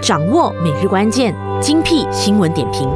掌握每日关键，精辟新闻点评。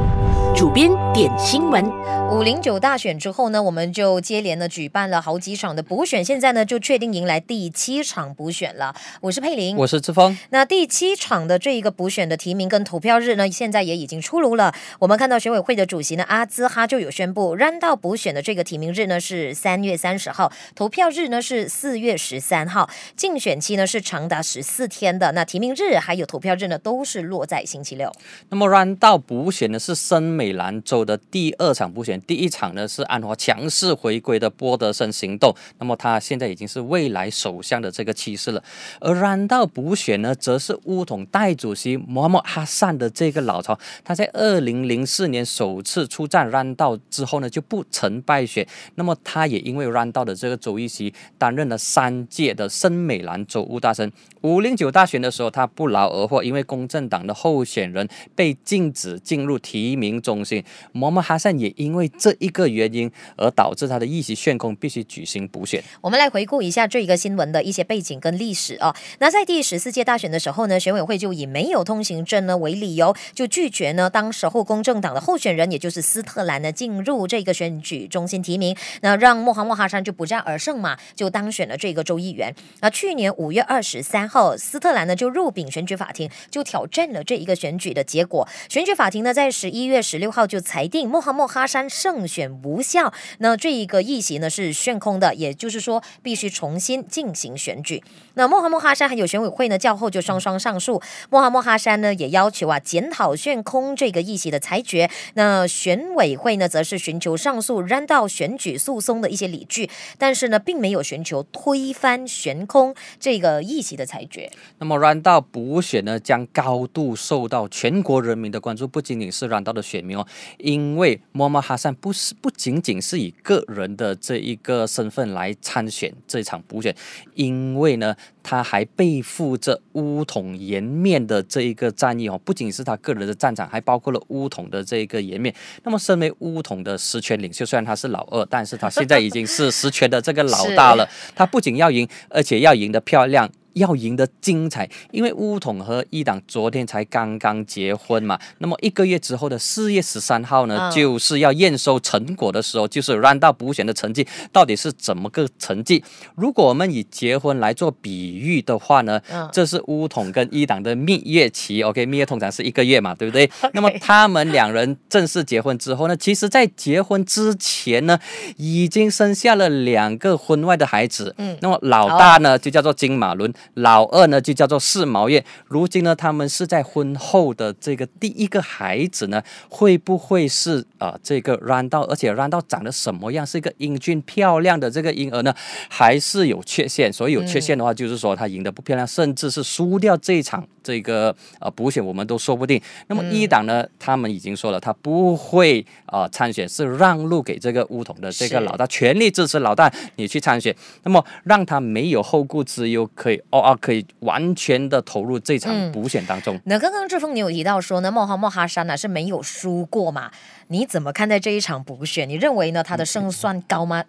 主编点新闻，五零九大选之后呢，我们就接连呢举办了好几场的补选，现在呢就确定迎来第七场补选了。我是佩玲，我是志峰。那第七场的这一个补选的提名跟投票日呢，现在也已经出炉了。我们看到选委会的主席呢，阿兹哈就有宣布 r 道 u n 补选的这个提名日呢是三月三十号，投票日呢是四月十三号，竞选期呢是长达十四天的。那提名日还有投票日呢，都是落在星期六。那么 r 道 u n 补选呢是生美。美兰州的第二场补选，第一场呢是安华强势回归的波德森行动。那么他现在已经是未来首相的这个趋势了。而 r 道 n 到补选呢，则是乌统代主席摩默哈善的这个老巢。他在二零零四年首次出战 r 道 n 到之后呢，就不曾败选。那么他也因为 r 道 n 到的这个议席，担任了三届的森美兰州务大生。五零九大选的时候，他不劳而获，因为公正党的候选人被禁止进入提名中。中心莫哈善也因为这一个原因而导致他的一席悬空，必须举行补选。我们来回顾一下这一个新闻的一些背景跟历史啊。那在第十四届大选的时候呢，选委会就以没有通行证呢为理由，就拒绝呢当时候公正党的候选人，也就是斯特兰呢进入这个选举中心提名。那让莫哈莫哈山就不战而胜嘛，就当选了这个州议员。那去年五月二十三号，斯特兰呢就入禀选举法庭，就挑战了这一个选举的结果。选举法庭呢在十一月十六。六号就裁定穆罕默哈山胜选无效，那这一个议席呢是悬空的，也就是说必须重新进行选举。那穆罕默哈山还有选委会呢较后就双双上诉，穆罕默哈山呢也要求啊检讨悬空这个议席的裁决，那选委会呢则是寻求上诉，扔到选举诉讼的一些理据，但是呢并没有寻求推翻悬空这个议席的裁决。那么绕到补选呢将高度受到全国人民的关注，不仅仅是绕道的选民。因为莫莫哈桑不是不仅仅是以个人的这一个身份来参选这场补选，因为呢，他还背负着乌统颜面的这一个战役哦，不仅是他个人的战场，还包括了乌统的这一个颜面。那么，身为乌统的实权领袖，虽然他是老二，但是他现在已经是实权的这个老大了。他不仅要赢，而且要赢得漂亮。要赢得精彩，因为乌统和伊党昨天才刚刚结婚嘛，那么一个月之后的四月十三号呢，就是要验收成果的时候，就是 r 到 u n 补选的成绩到底是怎么个成绩？如果我们以结婚来做比喻的话呢，嗯，这是乌统跟伊党的蜜月期，OK，蜜月通常是一个月嘛，对不对？那么他们两人正式结婚之后呢，其实在结婚之前呢，已经生下了两个婚外的孩子，嗯，那么老大呢就叫做金马伦。老二呢，就叫做四毛月。如今呢，他们是在婚后的这个第一个孩子呢，会不会是啊这个 run 到，而且 run 到长得什么样？是一个英俊漂亮的这个婴儿呢，还是有缺陷？所以有缺陷的话，就是说他赢得不漂亮，甚至是输掉这一场这个啊补选，我们都说不定。那么一党呢，他们已经说了，他不会啊参选，是让路给这个乌统的这个老大，全力支持老大你去参选，那么让他没有后顾之忧，可以。哦啊，可以完全的投入这场补选当中。那刚刚志峰你有提到说呢，莫哈莫哈山呢是没有输过嘛？你怎么看待这一场补选？你认为呢？他的胜算高吗？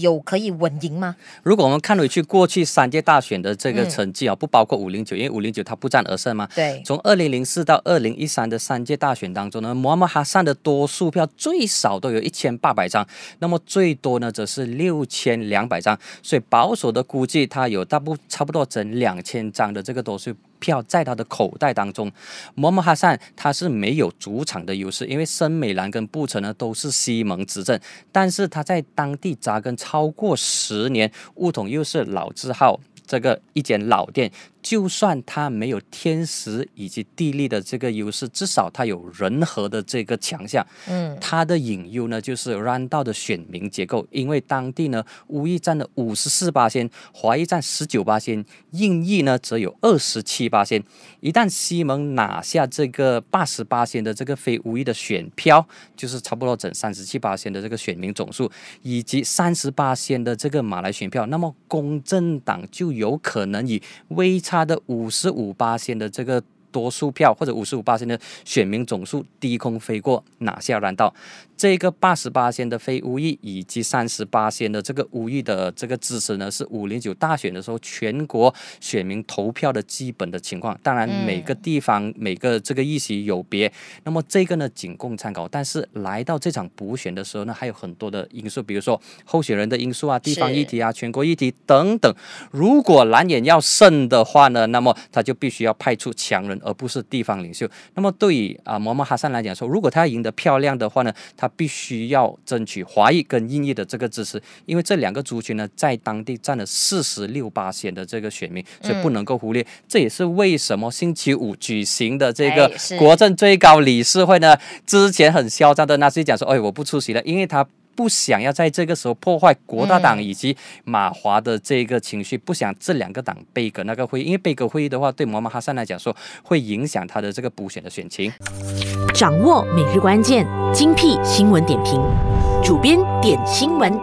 有可以稳赢吗？如果我们看回去过去三届大选的这个成绩啊，不包括五零九，因为五零九他不战而胜嘛。对。从二零零四到二零一三的三届大选当中呢，摩哈上的多数票最少都有一千八百张，那么最多呢则是六千两百张，所以保守的估计他有大不差不多整两千张的这个多数。票在他的口袋当中，摩摩哈萨，他是没有主场的优势，因为森美兰跟布城呢都是西盟执政，但是他在当地扎根超过十年，物统又是老字号，这个一间老店。就算他没有天时以及地利的这个优势，至少他有人和的这个强项。嗯，他的隐忧呢，就是 r o u n 的选民结构，因为当地呢，无裔占了五十四八仙，华裔占十九八仙，印裔呢则有二十七八仙。一旦西蒙拿下这个八十八仙的这个非无裔的选票，就是差不多整三十七八仙的这个选民总数，以及三十八仙的这个马来选票，那么公正党就有可能以微。它的五十五八线的这个。多数票或者五十五八线的选民总数低空飞过拿下蓝道，这个八十八线的非无裔以及三十八线的这个无裔的这个支持呢，是五零九大选的时候全国选民投票的基本的情况。当然，每个地方每个这个议席有别。那么这个呢，仅供参考。但是来到这场补选的时候呢，还有很多的因素，比如说候选人的因素啊，地方议题啊，全国议题等等。如果蓝眼要胜的话呢，那么他就必须要派出强人。而不是地方领袖。那么对于啊摩摩哈桑来讲说，如果他要赢得漂亮的话呢，他必须要争取华裔跟印裔的这个支持，因为这两个族群呢在当地占了四十六八线的这个选民，所以不能够忽略。这也是为什么星期五举行的这个国政最高理事会呢，之前很嚣张的那些讲说，哎，我不出席了，因为他。不想要在这个时候破坏国大党以及马华的这个情绪，不想这两个党贝格那个会，议，因为贝格会议的话，对摩马哈桑来讲说会影响他的这个补选的选情。掌握每日关键，精辟新闻点评，主编点新闻。